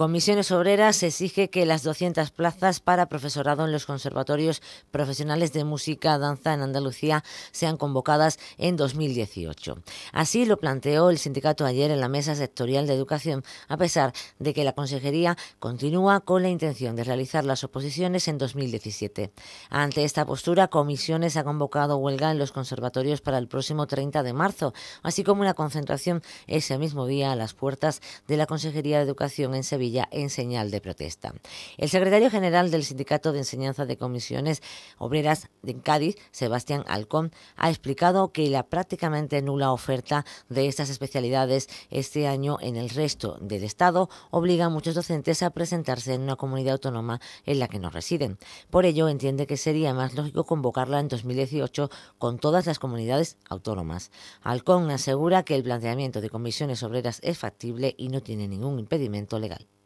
Comisiones Obreras exige que las 200 plazas para profesorado en los conservatorios profesionales de música, danza en Andalucía sean convocadas en 2018. Así lo planteó el sindicato ayer en la mesa sectorial de educación, a pesar de que la consejería continúa con la intención de realizar las oposiciones en 2017. Ante esta postura, Comisiones ha convocado huelga en los conservatorios para el próximo 30 de marzo, así como una concentración ese mismo día a las puertas de la Consejería de Educación en Sevilla en señal de protesta. El secretario general del Sindicato de Enseñanza de Comisiones Obreras de Cádiz, Sebastián Alcón, ha explicado que la prácticamente nula oferta de estas especialidades este año en el resto del Estado obliga a muchos docentes a presentarse en una comunidad autónoma en la que no residen. Por ello, entiende que sería más lógico convocarla en 2018 con todas las comunidades autónomas. Alcón asegura que el planteamiento de comisiones obreras es factible y no tiene ningún impedimento legal.